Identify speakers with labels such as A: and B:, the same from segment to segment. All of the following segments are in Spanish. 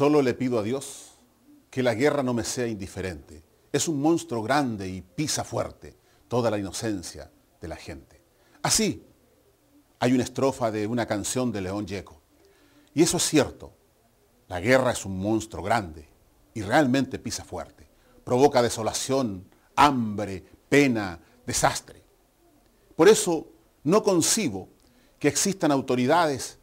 A: Solo le pido a Dios que la guerra no me sea indiferente. Es un monstruo grande y pisa fuerte toda la inocencia de la gente. Así hay una estrofa de una canción de León Yeco. Y eso es cierto. La guerra es un monstruo grande y realmente pisa fuerte. Provoca desolación, hambre, pena, desastre. Por eso no concibo que existan autoridades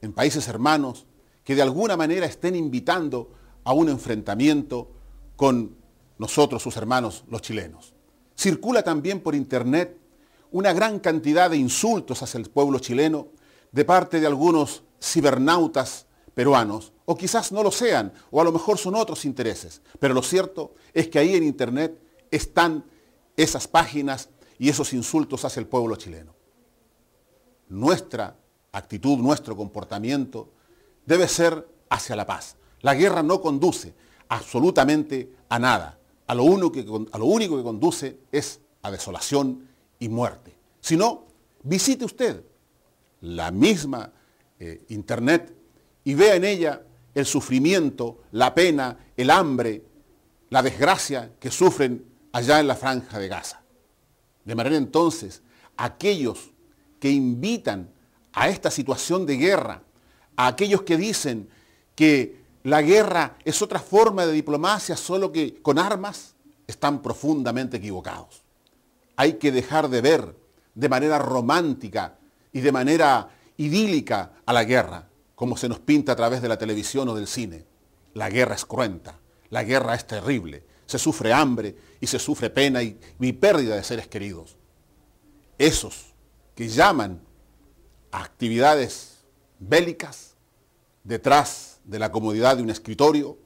A: en países hermanos que de alguna manera estén invitando a un enfrentamiento con nosotros, sus hermanos, los chilenos. Circula también por internet una gran cantidad de insultos hacia el pueblo chileno de parte de algunos cibernautas peruanos, o quizás no lo sean, o a lo mejor son otros intereses, pero lo cierto es que ahí en internet están esas páginas y esos insultos hacia el pueblo chileno. Nuestra actitud, nuestro comportamiento debe ser hacia la paz. La guerra no conduce absolutamente a nada. A lo único que, lo único que conduce es a desolación y muerte. Si no, visite usted la misma eh, Internet y vea en ella el sufrimiento, la pena, el hambre, la desgracia que sufren allá en la franja de Gaza. De manera entonces, aquellos que invitan a esta situación de guerra a aquellos que dicen que la guerra es otra forma de diplomacia, solo que con armas, están profundamente equivocados. Hay que dejar de ver de manera romántica y de manera idílica a la guerra, como se nos pinta a través de la televisión o del cine. La guerra es cruenta, la guerra es terrible, se sufre hambre y se sufre pena y, pérdida de seres queridos. Esos que llaman a actividades bélicas detrás de la comodidad de un escritorio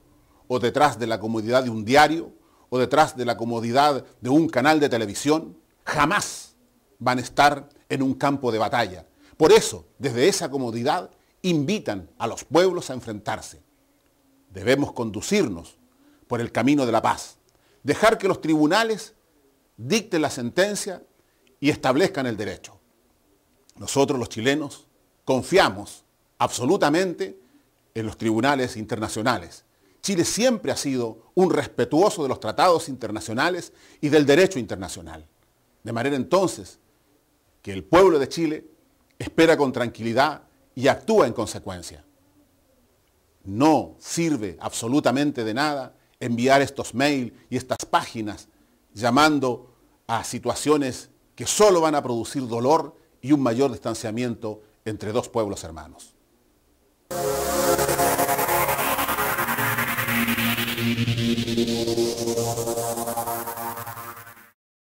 A: o detrás de la comodidad de un diario o detrás de la comodidad de un canal de televisión, jamás van a estar en un campo de batalla. Por eso, desde esa comodidad, invitan a los pueblos a enfrentarse. Debemos conducirnos por el camino de la paz, dejar que los tribunales dicten la sentencia y establezcan el derecho. Nosotros los chilenos confiamos absolutamente en los tribunales internacionales. Chile siempre ha sido un respetuoso de los tratados internacionales y del derecho internacional. De manera entonces que el pueblo de Chile espera con tranquilidad y actúa en consecuencia. No sirve absolutamente de nada enviar estos mails y estas páginas llamando a situaciones que solo van a producir dolor y un mayor distanciamiento entre dos pueblos hermanos. Thank you.